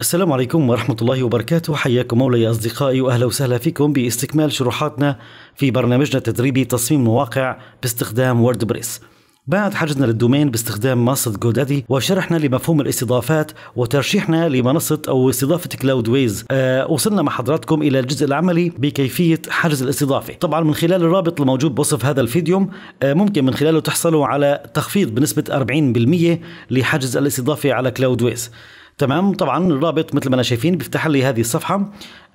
السلام عليكم ورحمة الله وبركاته حياكم مولاي أصدقائي وأهلا وسهلا فيكم باستكمال شروحاتنا في برنامجنا التدريبي تصميم مواقع باستخدام ووردبريس بعد حجزنا للدومين باستخدام منصة جودادي وشرحنا لمفهوم الاستضافات وترشيحنا لمنصة أو استضافة كلاود ويز أه وصلنا مع حضراتكم إلى الجزء العملي بكيفية حجز الاستضافة طبعا من خلال الرابط الموجود بوصف هذا الفيديو أه ممكن من خلاله تحصلوا على تخفيض بنسبة 40% لحجز الاستضافة على كلاود ويز تمام طبعا الرابط مثل ما انا شايفين بيفتح لي هذه الصفحه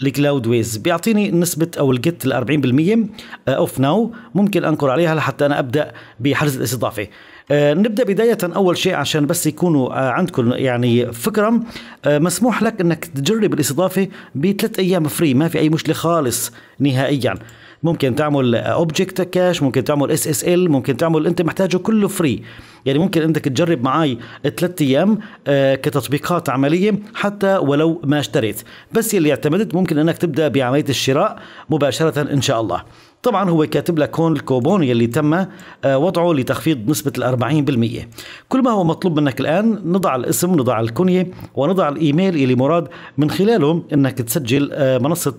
الكلاود ويز بيعطيني نسبه او الجيت ال 40% اوف ناو ممكن انقر عليها لحتى انا ابدا بحجز الاستضافه آه، نبدا بدايه اول شيء عشان بس يكونوا آه، عندكم يعني فكره آه، مسموح لك انك تجرب الاستضافه بثلاث ايام فري ما في اي مشكله خالص نهائيا ممكن تعمل اوبجكت كاش ممكن تعمل اس اس ال ممكن تعمل انت محتاجه كله فري يعني ممكن انك تجرب معي ثلاثة ايام آه، كتطبيقات عمليه حتى ولو ما اشتريت بس يلي اعتمدت ممكن انك تبدا بعمليه الشراء مباشره ان شاء الله طبعا هو كاتب لك هون الكوبون يلي تم آه، وضعه لتخفيض نسبة ال 40% كل ما هو مطلوب منك الآن نضع الاسم نضع الكنية ونضع الإيميل يلي مراد من خلاله أنك تسجل آه، منصة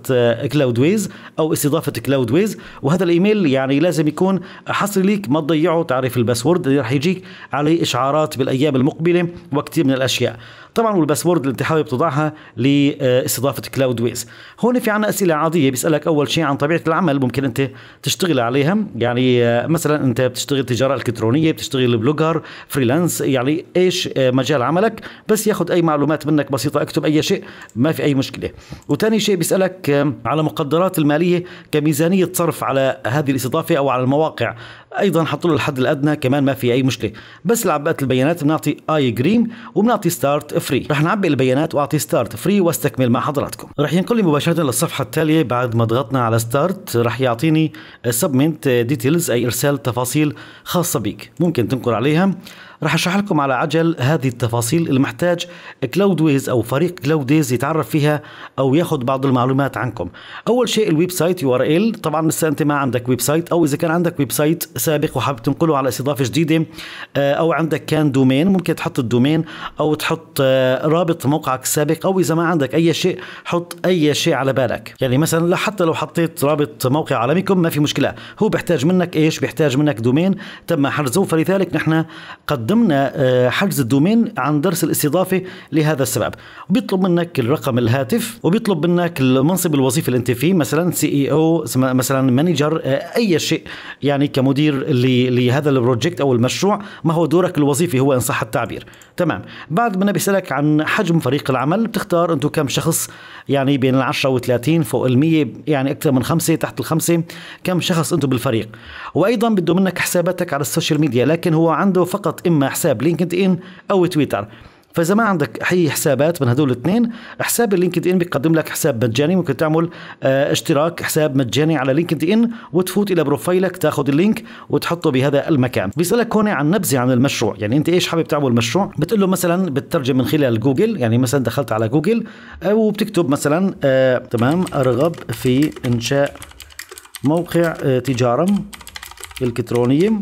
كلاود آه، ويز أو استضافة كلاود ويز وهذا الإيميل يعني لازم يكون حصري ليك ما تضيعه تعريف الباسورد اللي رح يجيك عليه إشعارات بالأيام المقبلة وكثير من الأشياء طبعا والباسورد اللي انت حابب تضعها لاستضافة كلاود ويز هون في عنا أسئلة عادية بيسألك أول شيء عن طبيعة العمل ممكن أنت تشتغل عليها يعني آه، مثلا انت بتشتغل تجاره الكترونيه بتشتغل بلوجر فريلانس يعني ايش آه، مجال عملك بس ياخذ اي معلومات منك بسيطه اكتب اي شيء ما في اي مشكله وثاني شيء بيسالك آه، على مقدرات الماليه كميزانيه صرف على هذه الاستضافه او على المواقع ايضا حط له الحد الادنى كمان ما في اي مشكله بس لعبات البيانات بنعطي اي جرين وبنعطي ستارت فري رح نعبئ البيانات واعطي ستارت فري واستكمل مع حضراتكم رح ينقلني مباشره للصفحه التاليه بعد ما ضغطنا على ستارت رح يعطيني بتسميه سبمنت ديتيلز اي ارسال تفاصيل خاصه بك ممكن تنقر عليها راح اشرح لكم على عجل هذه التفاصيل اللي محتاج كلاود ويز او فريق كلاود ويز يتعرف فيها او ياخذ بعض المعلومات عنكم اول شيء الويب سايت يو ار ال طبعا لسه انت ما عندك ويب سايت او اذا كان عندك ويب سايت سابق وحابب تنقله على استضافه جديده آه، او عندك كان دومين ممكن تحط الدومين او تحط آه، رابط موقعك السابق او اذا ما عندك اي شيء حط اي شيء على بالك يعني مثلا حتى لو حطيت رابط موقع عالميكم ما في مشكله هو بيحتاج منك ايش بيحتاج منك دومين تم حجزه فلذلك نحن قد ضمن آه، حجز الدومين عن درس الاستضافه لهذا السبب بيطلب منك الرقم الهاتف وبيطلب منك المنصب الوظيفي اللي انت فيه مثلا سي اي او مثلا مانجر آه، اي شيء يعني كمدير لهذا البروجكت او المشروع ما هو دورك الوظيفي هو ان صح التعبير تمام بعد ما بيسالك عن حجم فريق العمل بتختار انتو كم شخص يعني بين العشرة 10 و30 فوق المية 100 يعني اكثر من خمسه تحت الخمسه كم شخص انتو بالفريق وايضا بده منك حساباتك على السوشيال ميديا لكن هو عنده فقط اما حساب لينكد ان او تويتر فاذا ما عندك اي حسابات من هدول الاثنين حساب اللينكد ان بيقدم لك حساب مجاني ممكن تعمل آه، اشتراك حساب مجاني على لينكد ان وتفوت الى بروفايلك تاخذ اللينك وتحطه بهذا المكان بيسالك هون عن نبذه عن المشروع يعني انت ايش حابب تعمل مشروع بتقول له مثلا بتترجم من خلال جوجل يعني مثلا دخلت على جوجل آه، وبتكتب مثلا آه تمام ارغب في انشاء موقع آه تجاره الكترونيه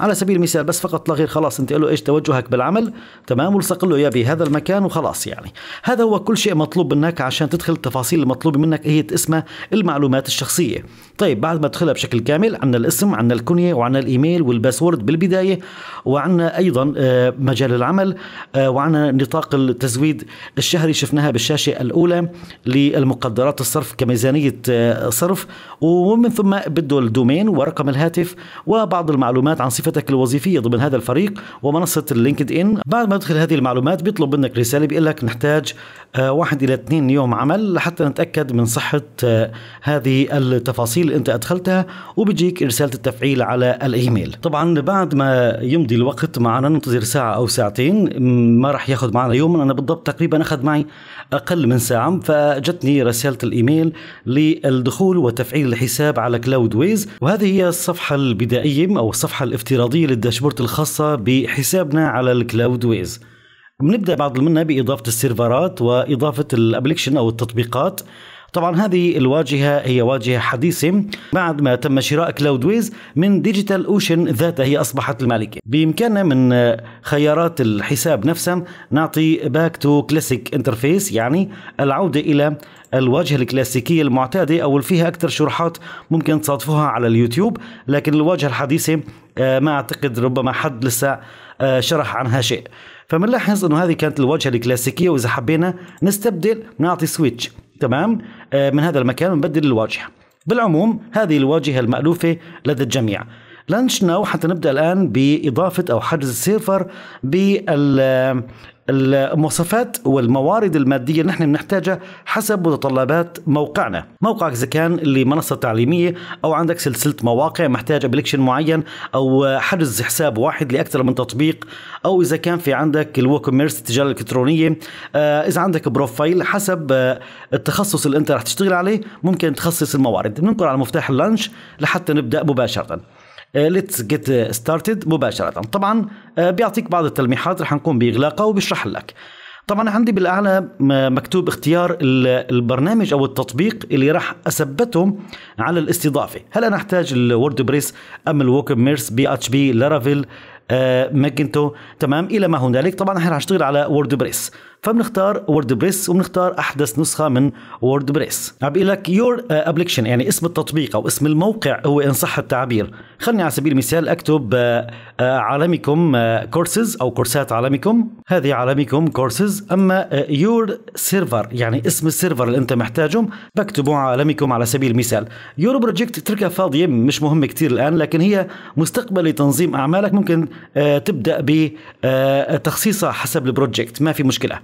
على سبيل المثال بس فقط لا غير خلاص انت له ايش توجهك بالعمل تمام والصق له يا بهذا المكان وخلاص يعني هذا هو كل شيء مطلوب منك عشان تدخل التفاصيل المطلوبه منك هي اسمها المعلومات الشخصيه طيب بعد ما تدخلها بشكل كامل عندنا الاسم عندنا الكنيه وعندنا الايميل والباسورد بالبدايه وعندنا ايضا آه، مجال العمل آه، وعندنا نطاق التزويد الشهري شفناها بالشاشه الاولى للمقدرات الصرف كميزانيه آه، صرف ومن ثم بده الدومين ورقم الهاتف وبعض المعلومات عن صفه وظيفتك الوظيفيه ضمن هذا الفريق ومنصه اللينكد ان بعد ما تدخل هذه المعلومات بيطلب منك رساله بيقول لك نحتاج آه، واحد الى اثنين يوم عمل لحتى نتاكد من صحه آه، هذه التفاصيل اللي انت ادخلتها وبيجيك رساله التفعيل على الايميل طبعا بعد ما يمضي الوقت معنا ننتظر ساعه او ساعتين ما راح ياخذ معنا يوم انا بالضبط تقريبا اخذ معي اقل من ساعه فجتني رساله الايميل للدخول وتفعيل الحساب على كلاود ويز وهذه هي الصفحه البدائيه او الصفحه الافتراضيه الافتراضية للداشبورد الخاصة بحسابنا على الكلاود ويز بنبدا بعض منا باضافه السيرفرات واضافه الابلكيشن او التطبيقات طبعا هذه الواجهة هي واجهة حديثة بعد ما تم شراء كلاود ويز من ديجيتال أوشن ذاتها هي أصبحت المالكة بإمكاننا من خيارات الحساب نفسه نعطي باك تو كلاسيك انترفيس يعني العودة إلى الواجهه الكلاسيكيه المعتاده او اللي فيها اكثر شروحات ممكن تصادفوها على اليوتيوب لكن الواجهه الحديثه آه، ما اعتقد ربما حد لسه آه، شرح عنها شيء فبنلاحظ انه هذه كانت الواجهه الكلاسيكيه واذا حبينا نستبدل نعطي سويتش تمام آه، من هذا المكان نبدل الواجهه بالعموم هذه الواجهه المالوفه لدى الجميع لانش ناو حتى نبدا الان باضافه او حجز السيرفر بال المواصفات والموارد الماديه اللي نحن بنحتاجها حسب متطلبات موقعنا، موقعك اذا كان لمنصه تعليميه او عندك سلسله مواقع محتاج ابلكيشن معين او حجز حساب واحد لاكثر من تطبيق او اذا كان في عندك الووكوميرس التجاره الالكترونيه، آه، اذا عندك بروفايل حسب آه، التخصص اللي انت رح تشتغل عليه ممكن تخصص الموارد، بننقل على مفتاح اللانش لحتى نبدا مباشره. ليتس جيت ستارتد مباشره طبعا آه، بيعطيك بعض التلميحات رح نقوم باغلاقها وبشرح لك طبعا عندي بالاعلى مكتوب اختيار البرنامج او التطبيق اللي راح اثبتهم على الاستضافه هل انا احتاج الورد بريس ام الووك ميرس بي اتش بي لارافيل آه ماكنتو تمام الى ما هنالك طبعا احنا رح نشتغل على وورد بريس فبنختار ووردبريس وبنختار احدث نسخه من ووردبريس عم بيقول لك يور ابلكيشن uh, يعني اسم التطبيق او اسم الموقع هو ان صح التعبير خلني على سبيل المثال اكتب uh, uh, عالمكم كورسز او كورسات عالمكم هذه عالمكم كورسز اما يور سيرفر يعني اسم السيرفر اللي انت محتاجه بكتبه عالمكم على سبيل المثال يور بروجكت تركها فاضيه مش مهمه كثير الان لكن هي مستقبل لتنظيم اعمالك ممكن تبدا بتخصيصها حسب البروجكت ما في مشكله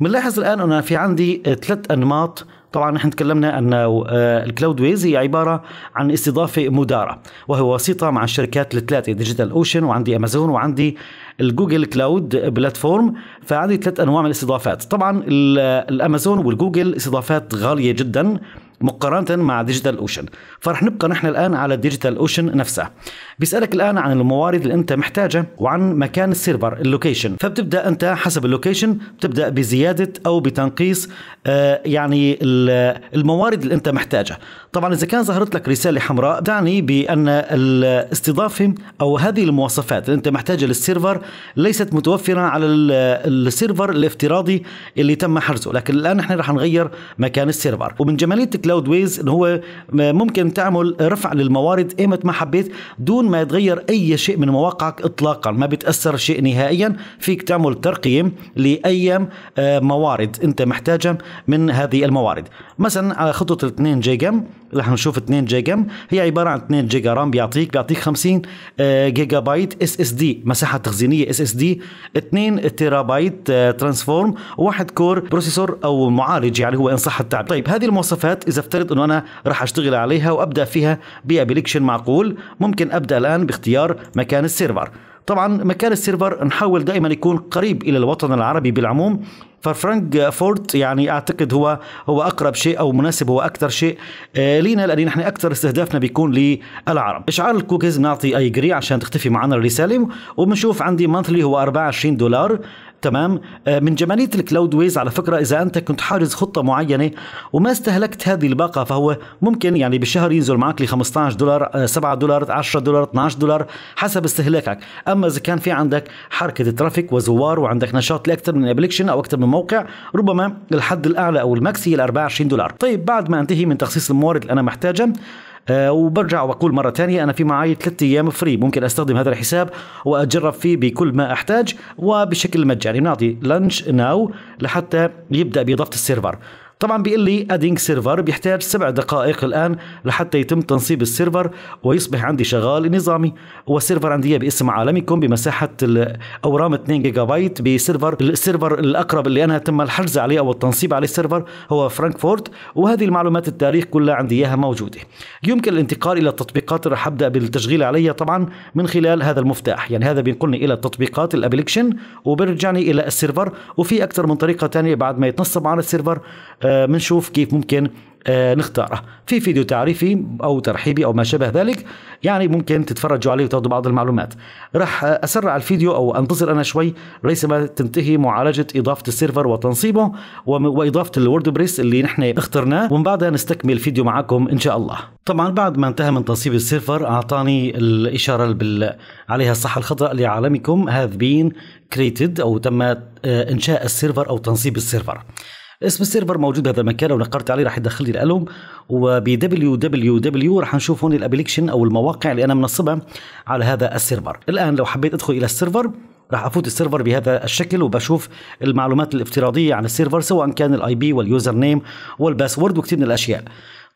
بنلاحظ الان انا في عندي ثلاث انماط طبعا نحن تكلمنا أن آه، الكلاود ويز هي عبارة عن استضافة مدارة وهي وسيطة مع الشركات الثلاثة ديجيتال أوشن وعندي أمازون وعندي الجوجل كلاود بلاتفورم فعندي ثلاث أنواع من الاستضافات طبعا آه، الأمازون والجوجل استضافات غالية جدا مقارنه مع ديجيتال اوشن فرح نبقى نحن الان على ديجيتال اوشن نفسها بيسالك الان عن الموارد اللي انت محتاجها وعن مكان السيرفر اللوكيشن فبتبدا انت حسب اللوكيشن بتبدا بزياده او بتنقيص آه، يعني الموارد اللي انت محتاجها طبعا اذا كان ظهرت لك رساله حمراء تعني بان الاستضافه او هذه المواصفات اللي انت محتاجها للسيرفر ليست متوفره على السيرفر الافتراضي اللي تم حجزه لكن الان نحن رح نغير مكان السيرفر ومن جماليه كلاود ويز ان هو ممكن تعمل رفع للموارد ايمت ما حبيت دون ما يتغير اي شيء من مواقعك اطلاقا ما بتاثر شيء نهائيا فيك تعمل ترقيم لاي آه، موارد انت محتاجها من هذه الموارد مثلا على خطوه 2 جيجا رح نشوف 2 جيجا هي عباره عن 2 جيجا رام بيعطيك بيعطيك 50 آه، جيجا بايت اس اس دي مساحه تخزينيه اس اس دي 2 تيرا بايت آه، ترانسفورم وواحد كور بروسيسور او معالج يعني هو ان صح التعبير طيب هذه المواصفات اذا فلنفترض انه انا راح اشتغل عليها وابدا فيها بابلكشن معقول ممكن ابدا الان باختيار مكان السيرفر طبعا مكان السيرفر نحاول دائما يكون قريب الى الوطن العربي بالعموم ففرانكفورت يعني اعتقد هو هو اقرب شيء او مناسب هو اكثر شيء آه، لينا لان نحن اكثر استهدافنا بيكون للعرب اشعار الكوكيز نعطي اي جري عشان تختفي معنا الرساله وبنشوف عندي مانثلي هو 24 دولار تمام آه، من جمالية الكلاود ويز على فكرة إذا أنت كنت حاجز خطة معينة وما استهلكت هذه الباقة فهو ممكن يعني بالشهر ينزل معك ل 15 دولار 7 آه، دولار 10 دولار 12 دولار حسب استهلاكك أما إذا كان في عندك حركة ترافيك وزوار وعندك نشاط لأكثر من أبليكشن أو أكثر من موقع ربما الحد الأعلى أو الماكس هي ال 24 دولار طيب بعد ما أنتهي من تخصيص الموارد اللي أنا محتاجة أه وبرجع وبقول مرة ثانية أنا في معي ثلاثة أيام فري ممكن أستخدم هذا الحساب وأتجرب فيه بكل ما أحتاج وبشكل مجاني بنعطي لانش ناو لحتى يبدأ بإضافة السيرفر طبعا بيقول لي ادينج سيرفر بيحتاج سبع دقائق الان لحتى يتم تنصيب السيرفر ويصبح عندي شغال نظامي والسيرفر عندي باسم عالمكم بمساحه اورام 2 جيجا بايت بسيرفر السيرفر الاقرب اللي انا تم الحجز عليه او التنصيب عليه السيرفر هو فرانكفورت وهذه المعلومات التاريخ كلها عندي اياها موجوده يمكن الانتقال الى التطبيقات اللي راح ابدا بالتشغيل عليها طبعا من خلال هذا المفتاح يعني هذا بينقلني الى التطبيقات الابلكشن وبرجعني الى السيرفر وفي اكثر من طريقه ثانيه بعد ما يتنصب على السيرفر آه، بنشوف آه، كيف ممكن آه، نختاره في فيديو تعريفي او ترحيبي او ما شابه ذلك يعني ممكن تتفرجوا عليه وتاخذوا بعض المعلومات راح آه، اسرع الفيديو او انتظر انا شوي ريثما تنتهي معالجه اضافه السيرفر وتنصيبه واضافه الووردبريس اللي نحن اخترناه ومن بعدها نستكمل الفيديو معكم ان شاء الله طبعا بعد ما انتهى من تنصيب السيرفر اعطاني الاشاره بال... عليها الصحه الخضراء لعالمكم هاذ بين كريتد او تم انشاء السيرفر او تنصيب السيرفر اسم السيرفر موجود هذا المكان لو نقرت عليه راح يدخل لي الالوم وب دبليو دبليو دبليو راح نشوف هون الابلكيشن او المواقع اللي انا منصبها على هذا السيرفر الان لو حبيت ادخل الى السيرفر راح افوت السيرفر بهذا الشكل وبشوف المعلومات الافتراضيه عن السيرفر سواء كان الاي بي واليوزر نيم والباسورد وكثير من الاشياء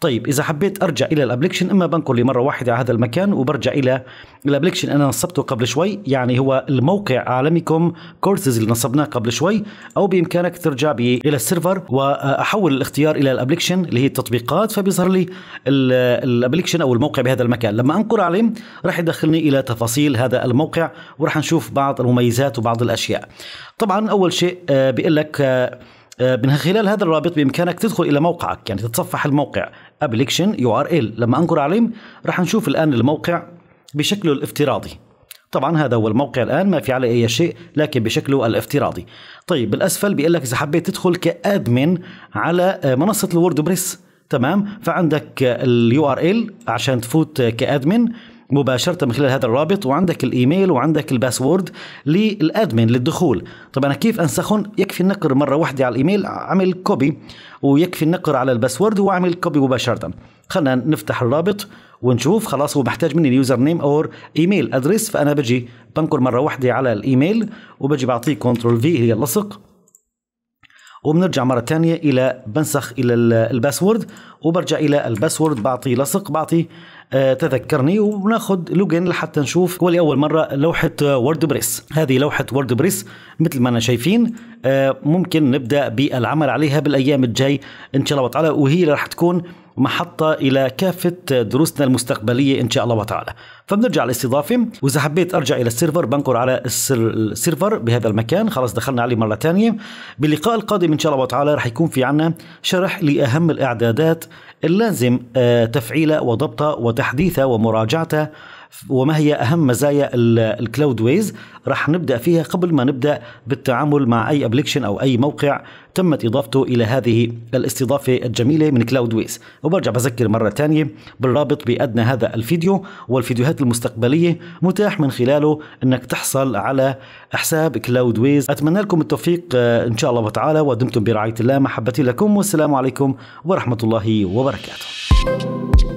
طيب اذا حبيت ارجع الى الابلكيشن اما بنقل مره واحده على هذا المكان وبرجع الى الابلكيشن انا نصبته قبل شوي يعني هو الموقع عالمكم كورسز اللي نصبناه قبل شوي او بامكانك ترجع بي الى السيرفر واحول الاختيار الى الابلكيشن اللي هي التطبيقات فبيظهر لي الابلكيشن او الموقع بهذا المكان لما انقر عليه راح يدخلني الى تفاصيل هذا الموقع وراح نشوف بعض المميزات المميزات وبعض الاشياء طبعا اول شيء آه، بيقول لك آه، آه، من خلال هذا الرابط بامكانك تدخل الى موقعك يعني تتصفح الموقع ابلكيشن يو ار ال لما انقر عليه راح نشوف الان الموقع بشكله الافتراضي طبعا هذا هو الموقع الان ما في عليه اي شيء لكن بشكله الافتراضي طيب بالاسفل بيقول لك اذا حبيت تدخل كادمن على منصه الووردبريس تمام فعندك اليو ار ال عشان تفوت كادمن مباشره من خلال هذا الرابط وعندك الايميل وعندك الباسورد للادمن للدخول طبعا انا كيف انسخهم يكفي النقر مره واحده على الايميل اعمل كوبي ويكفي النقر على الباسورد واعمل كوبي مباشره خلينا نفتح الرابط ونشوف خلاص هو محتاج مني اليوزر نيم اور ايميل ادريس فانا بجي بنقر مره واحده على الايميل وبجي بعطيه كنترول في هي اللصق وبنرجع مرة ثانية إلى بنسخ إلى الباسورد وبرجع إلى الباسورد بعطي لصق بعطي آه، تذكرني وناخذ لوجن لحتى نشوف ولاول مره لوحه آه، وورد بريس هذه لوحه وورد بريس مثل ما انا شايفين آه، ممكن نبدا بالعمل عليها بالايام الجاي ان شاء الله تعالى وهي راح تكون محطة إلى كافة دروسنا المستقبلية إن شاء الله وتعالى فبنرجع للاستضافة وإذا حبيت أرجع إلى السيرفر بنقر على السيرفر بهذا المكان خلاص دخلنا عليه مرة تانية باللقاء القادم إن شاء الله وتعالى رح يكون في عنا شرح لأهم الإعدادات اللازم تفعيلها وضبطها وتحديثه ومراجعته وما هي اهم مزايا الكلاود ويز راح نبدا فيها قبل ما نبدا بالتعامل مع اي ابلكيشن او اي موقع تمت اضافته الى هذه الاستضافه الجميله من كلاود ويز وبرجع بذكر مره ثانيه بالرابط بادنى هذا الفيديو والفيديوهات المستقبليه متاح من خلاله انك تحصل على حساب كلاود ويز اتمنى لكم التوفيق آه، ان شاء الله تعالى ودمتم برعايه الله محبتي لكم والسلام عليكم ورحمه الله وبركاته